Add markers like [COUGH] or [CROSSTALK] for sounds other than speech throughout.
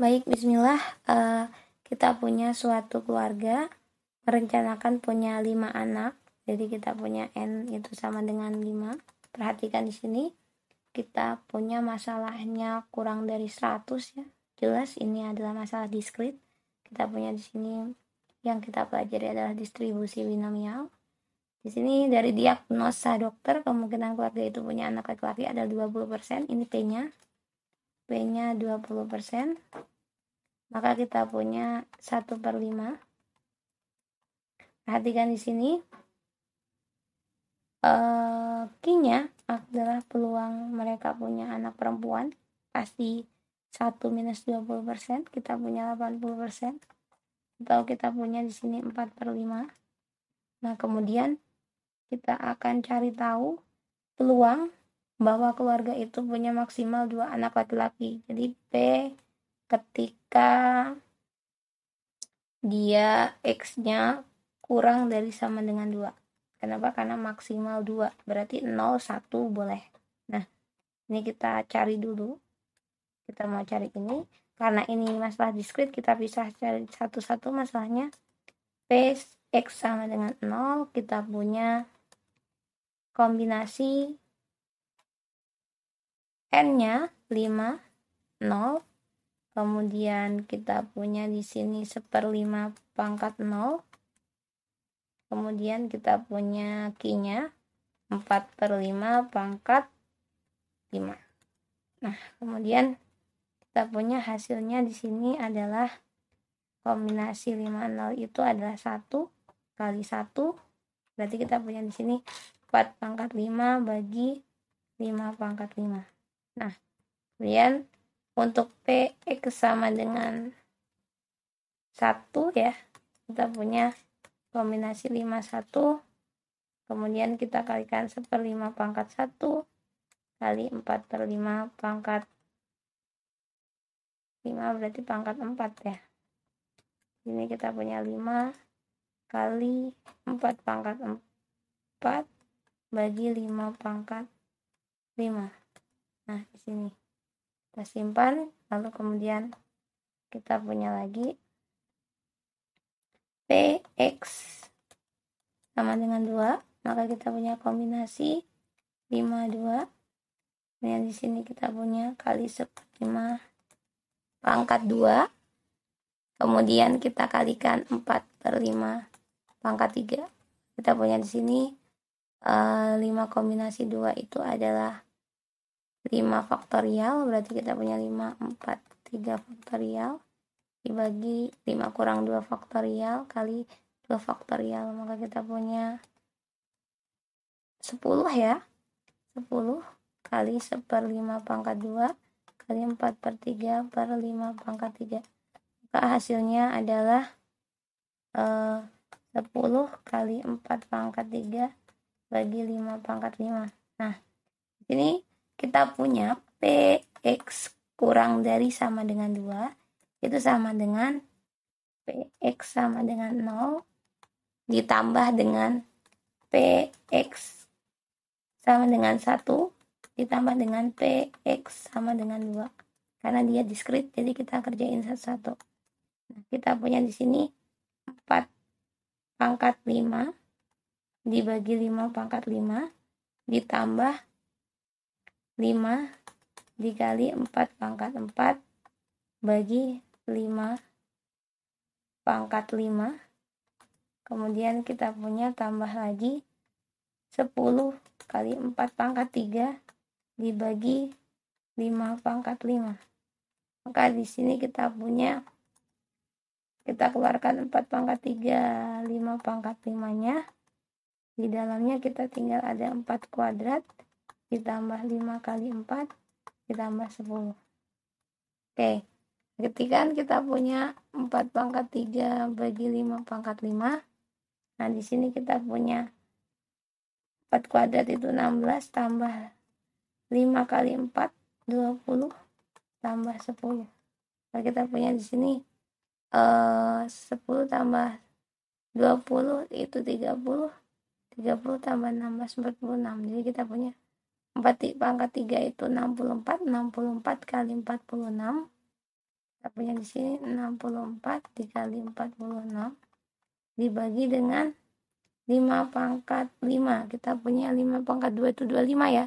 Baik, bismillah, uh, kita punya suatu keluarga merencanakan punya lima anak. Jadi kita punya n itu sama dengan lima Perhatikan di sini kita punya masalahnya kurang dari 100 ya. Jelas ini adalah masalah diskrit. Kita punya di sini yang kita pelajari adalah distribusi binomial. Di sini dari diagnosa dokter kemungkinan keluarga itu punya anak laki-laki ada 20%, ini P-nya. P-nya 20%, maka kita punya 1 per 5. Perhatikan di sini, uh, eh, Q-nya adalah peluang mereka punya anak perempuan, pasti 1 minus 20%, kita punya 80%, atau kita punya di sini 4 per 5. Nah, kemudian kita akan cari tahu peluang bahwa keluarga itu punya maksimal dua anak laki-laki. Jadi p ketika dia X-nya kurang dari sama dengan dua, Kenapa? Karena maksimal dua, Berarti 0, 1 boleh. Nah, ini kita cari dulu. Kita mau cari ini. Karena ini masalah diskrit, kita bisa cari satu-satu masalahnya. P, X sama dengan 0. Kita punya kombinasi N-nya 5, 0. Kemudian kita punya di sini 1/5 pangkat 0. Kemudian kita punya Q-nya 4 per 5 pangkat 5. Nah, kemudian kita punya hasilnya di sini adalah kombinasi 5 0 itu adalah 1 kali 1. Berarti kita punya di sini 4 pangkat 5 bagi 5 pangkat 5. Nah, kemudian untuk PX e sama dengan 1 ya, kita punya kombinasi 51 kemudian kita kalikan 1 per 5 pangkat 1 kali 4 per 5 pangkat 5 berarti pangkat 4 ya ini kita punya 5 kali 4 pangkat 4 bagi 5 pangkat 5 nah di sini kita simpan lalu kemudian kita punya lagi px sama dengan 2 maka kita punya kombinasi 5 2 ini di sini kita punya kali 5 pangkat 2 kemudian kita kalikan 4 per 5 pangkat 3 kita punya di sini eh, lima 5 kombinasi dua itu adalah 5 faktorial berarti kita punya 5 4 3 faktorial dibagi 5 kurang 2 faktorial kali 2 faktorial maka kita punya 10 ya 10 kali 1 per 5 pangkat 2 kali 4 per 3 per 5 pangkat 3 maka hasilnya adalah eh, 10 kali 4 pangkat 3 bagi 5 pangkat 5 nah ini kita punya px kurang dari sama dengan 2 itu sama dengan px sama dengan 0 ditambah dengan px sama dengan 1 ditambah dengan px sama dengan 2 karena dia diskrit jadi kita kerjain satu-satu nah, kita punya di sini 4 pangkat 5 dibagi 5 pangkat 5 ditambah 5 dikali 4 pangkat 4 bagi 5 pangkat 5 kemudian kita punya tambah lagi 10 kali 4 pangkat 3 dibagi 5 pangkat 5 maka di sini kita punya kita keluarkan 4 pangkat 3 5 pangkat 5 nya di dalamnya kita tinggal ada 4 kuadrat ditambah 5 kali 4 ditambah 10 oke ketika kita punya 4 pangkat 3 bagi 5 pangkat 5 nah di sini kita punya 4 kuadrat itu 16 tambah 5 kali 4 20 tambah 10 nah, kita punya di sini eh, 10 tambah 20 itu 30 30 tambah 16 46 jadi kita punya 4, pangkat 3 itu 64 64 kali 46 kita punya di sini 64 dikali 46 dibagi dengan 5 pangkat 5 kita punya 5 pangkat 2 itu 25 ya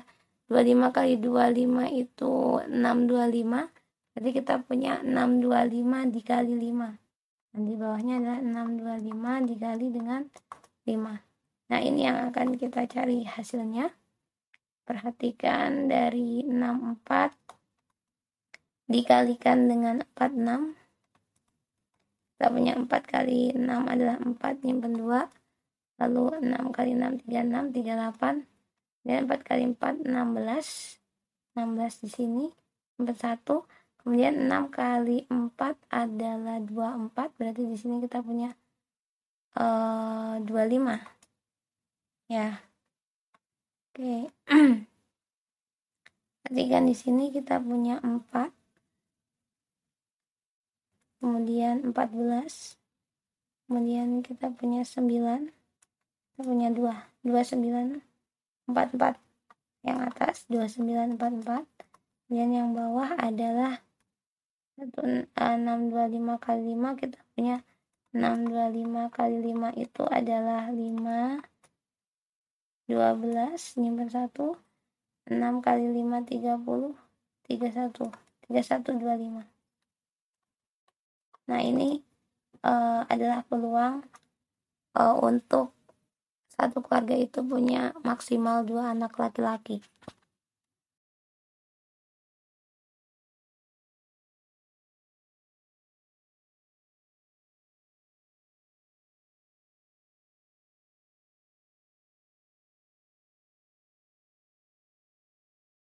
25 kali 25 itu 625 jadi kita punya 625 dikali 5 dan di bawahnya adalah 625 dikali dengan 5 nah ini yang akan kita cari hasilnya perhatikan dari 64 dikalikan dengan 46 kita punya 4 kali 6 adalah 4 nyimpen 2 lalu 6 kali 6 36 38 dan 4 kali 4 16 16 di sini nyimpen 1 kemudian 6 kali 4 adalah 24 berarti di sini kita punya uh, eh, 25 ya Oke. [CLEARS THROAT] Berarti kan di sini kita punya 4. Kemudian 14. Kemudian kita punya 9. Kita punya 2. 29 44. Yang atas 2944. Kemudian yang bawah adalah 1, 625 eh, kali 5 kita punya 625 kali 5 itu adalah 5 12 nyimpan 1 6 kali 5 30 31 3125 nah ini uh, adalah peluang uh, untuk satu keluarga itu punya maksimal dua anak laki-laki